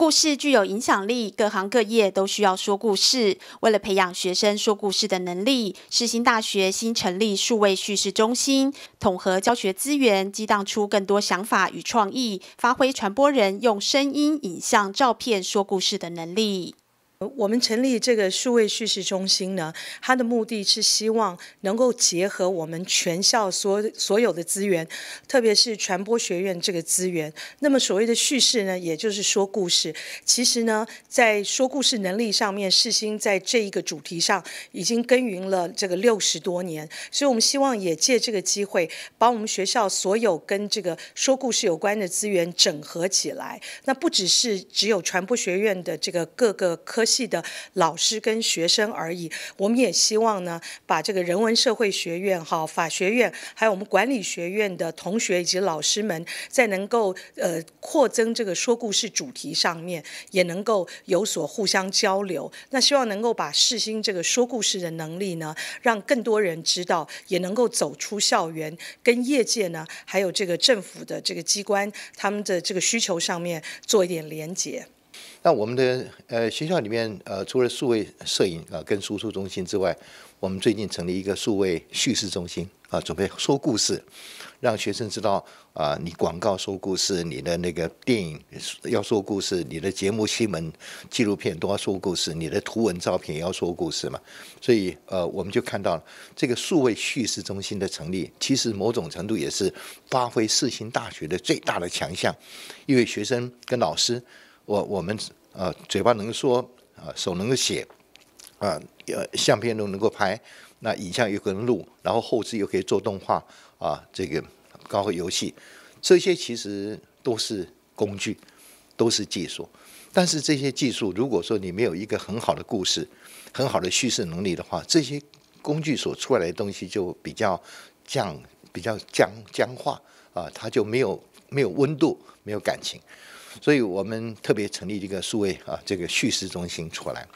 故事具有影响力，各行各业都需要说故事。为了培养学生说故事的能力，世新大学新成立数位叙事中心，统合教学资源，激荡出更多想法与创意，发挥传播人用声音、影像、照片说故事的能力。我们成立这个数位叙事中心呢，它的目的是希望能够结合我们全校所所有的资源，特别是传播学院这个资源。那么所谓的叙事呢，也就是说故事。其实呢，在说故事能力上面，世新在这一个主题上已经耕耘了这个六十多年，所以我们希望也借这个机会，把我们学校所有跟这个说故事有关的资源整合起来。那不只是只有传播学院的这个各个科。系的老师跟学生而已。我们也希望呢，把这个人文社会学院、哈法学院，还有我们管理学院的同学以及老师们，在能够呃扩增这个说故事主题上面，也能够有所互相交流。那希望能够把世新这个说故事的能力呢，让更多人知道，也能够走出校园，跟业界呢，还有这个政府的这个机关，他们的这个需求上面做一点连接。那我们的呃学校里面呃除了数位摄影啊跟输出中心之外，我们最近成立一个数位叙事中心啊，准备说故事，让学生知道啊，你广告说故事，你的那个电影要说故事，你的节目、新闻、纪录片都要说故事，你的图文照片也要说故事嘛。所以呃，我们就看到这个数位叙事中心的成立，其实某种程度也是发挥四新大学的最大的强项，因为学生跟老师。我我们呃嘴巴能说啊手能够写啊呃相片都能够拍那影像又可以录然后后置又可以做动画啊这个搞个游戏这些其实都是工具都是技术但是这些技术如果说你没有一个很好的故事很好的叙事能力的话这些工具所出来的东西就比较僵比较僵僵化啊它就没有没有温度没有感情。所以我们特别成立这个数位啊这个叙事中心出来。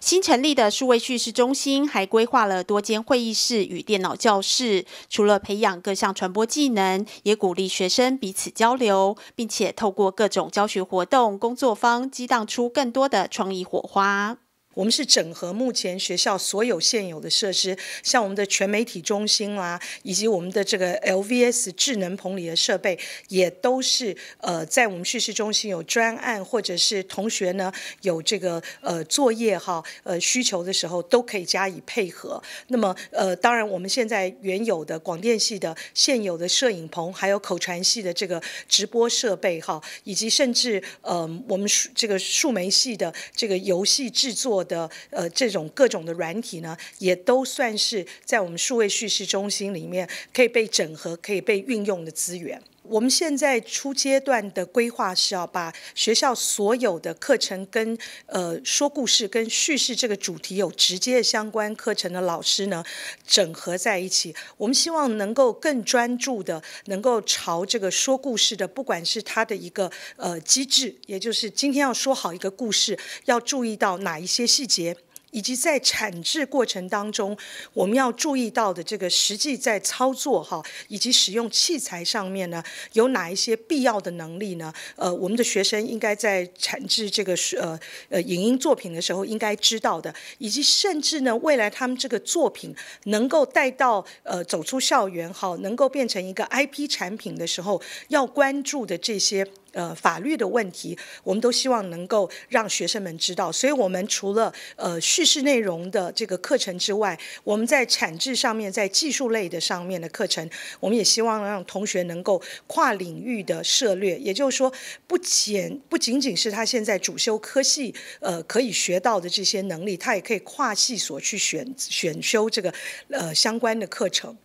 新成立的数位叙事中心还规划了多间会议室与电脑教室，除了培养各项传播技能，也鼓励学生彼此交流，并且透过各种教学活动，工作坊激荡出更多的创意火花。我们是整合目前学校所有现有的设施，像我们的全媒体中心啦，以及我们的这个 LVS 智能棚里的设备，也都是呃，在我们叙事中心有专案或者是同学呢有这个呃作业哈呃需求的时候，都可以加以配合。那么呃，当然我们现在原有的广电系的现有的摄影棚，还有口传系的这个直播设备哈，以及甚至呃我们这个数媒系的这个游戏制作。的呃，这种各种的软体呢，也都算是在我们数位叙事中心里面可以被整合、可以被运用的资源。我们现在初阶段的规划是要把学校所有的课程跟呃说故事跟叙事这个主题有直接相关课程的老师呢整合在一起。我们希望能够更专注的，能够朝这个说故事的，不管是它的一个呃机制，也就是今天要说好一个故事，要注意到哪一些细节。以及在产制过程当中，我们要注意到的这个实际在操作哈，以及使用器材上面呢，有哪一些必要的能力呢？呃，我们的学生应该在产制这个呃呃影音作品的时候应该知道的，以及甚至呢，未来他们这个作品能够带到呃走出校园哈，能够变成一个 IP 产品的时候，要关注的这些。呃，法律的问题，我们都希望能够让学生们知道。所以，我们除了呃叙事内容的这个课程之外，我们在产制上面，在技术类的上面的课程，我们也希望让同学能够跨领域的涉略。也就是说，不仅不仅仅是他现在主修科系呃可以学到的这些能力，他也可以跨系所去选选修这个呃相关的课程。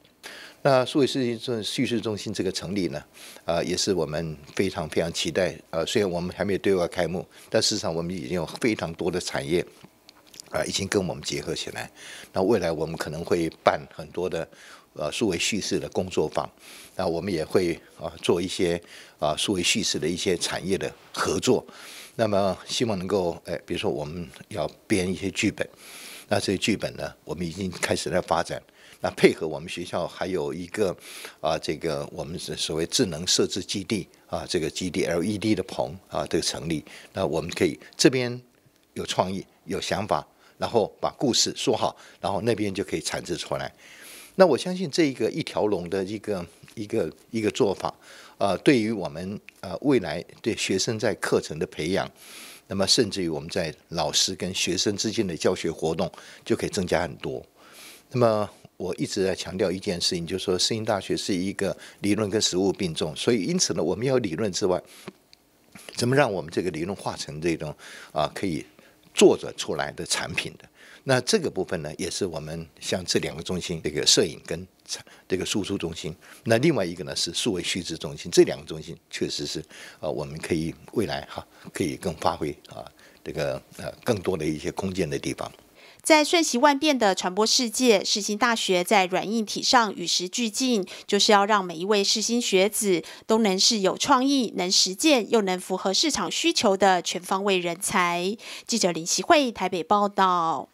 那数位世界中叙事中心这个成立呢，啊，也是我们非常非常期待。呃，虽然我们还没有对外开幕，但事实上我们已经有非常多的产业，啊，已经跟我们结合起来。那未来我们可能会办很多的呃数位叙事的工作坊。那我们也会啊做一些啊数位叙事的一些产业的合作。那么希望能够哎，比如说我们要编一些剧本。那这些剧本呢，我们已经开始在发展。那配合我们学校还有一个啊，这个我们是所谓智能设置基地啊，这个基地 L E D 的棚啊，这个成立。那我们可以这边有创意、有想法，然后把故事说好，然后那边就可以产制出来。那我相信这一个一条龙的一个一个一个做法，呃，对于我们呃未来对学生在课程的培养。那么，甚至于我们在老师跟学生之间的教学活动就可以增加很多。那么，我一直在强调一件事情，就是说，圣心大学是一个理论跟实物并重，所以因此呢，我们要理论之外，怎么让我们这个理论化成这种啊可以。做着出来的产品的，那这个部分呢，也是我们像这两个中心，这个摄影跟这个输出中心，那另外一个呢是数位虚值中心，这两个中心确实是啊，我们可以未来哈可以更发挥啊这个呃更多的一些空间的地方。在瞬息万变的传播世界，世新大学在软硬体上与时俱进，就是要让每一位世新学子都能是有创意、能实践、又能符合市场需求的全方位人才。记者林希慧台北报道。